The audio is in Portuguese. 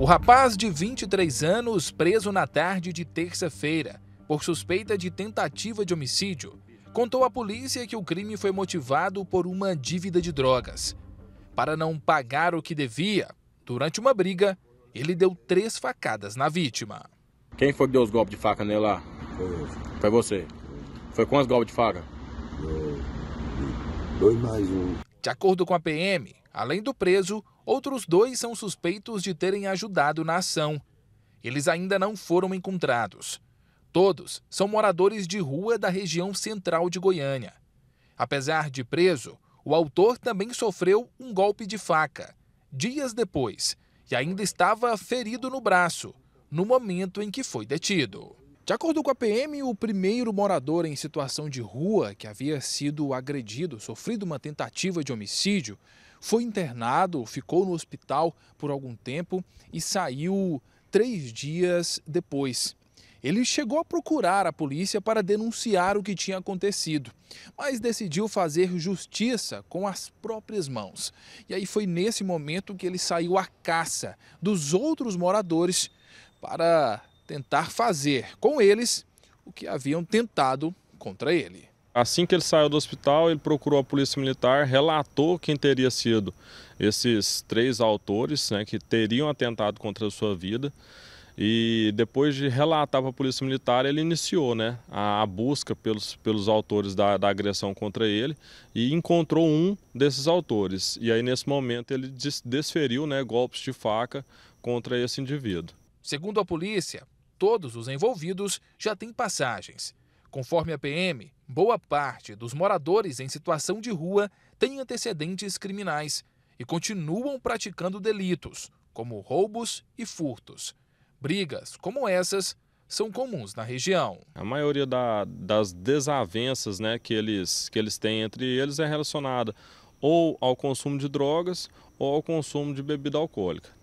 O rapaz de 23 anos, preso na tarde de terça-feira por suspeita de tentativa de homicídio, contou à polícia que o crime foi motivado por uma dívida de drogas. Para não pagar o que devia, durante uma briga, ele deu três facadas na vítima. Quem foi que deu os golpes de faca nele lá? Foi você. Foi quantos golpes de faca? Dois mais um. De acordo com a PM, além do preso, Outros dois são suspeitos de terem ajudado na ação. Eles ainda não foram encontrados. Todos são moradores de rua da região central de Goiânia. Apesar de preso, o autor também sofreu um golpe de faca, dias depois, e ainda estava ferido no braço, no momento em que foi detido. De acordo com a PM, o primeiro morador em situação de rua que havia sido agredido, sofrido uma tentativa de homicídio, foi internado, ficou no hospital por algum tempo e saiu três dias depois. Ele chegou a procurar a polícia para denunciar o que tinha acontecido, mas decidiu fazer justiça com as próprias mãos. E aí foi nesse momento que ele saiu à caça dos outros moradores para tentar fazer com eles o que haviam tentado contra ele. Assim que ele saiu do hospital, ele procurou a polícia militar, relatou quem teria sido esses três autores né, que teriam atentado contra a sua vida. E depois de relatar para a Polícia Militar, ele iniciou né, a, a busca pelos, pelos autores da, da agressão contra ele e encontrou um desses autores. E aí, nesse momento, ele des, desferiu né, golpes de faca contra esse indivíduo. Segundo a polícia, todos os envolvidos já têm passagens. Conforme a PM, boa parte dos moradores em situação de rua tem antecedentes criminais e continuam praticando delitos, como roubos e furtos. Brigas como essas são comuns na região. A maioria da, das desavenças né, que, eles, que eles têm entre eles é relacionada ou ao consumo de drogas ou ao consumo de bebida alcoólica.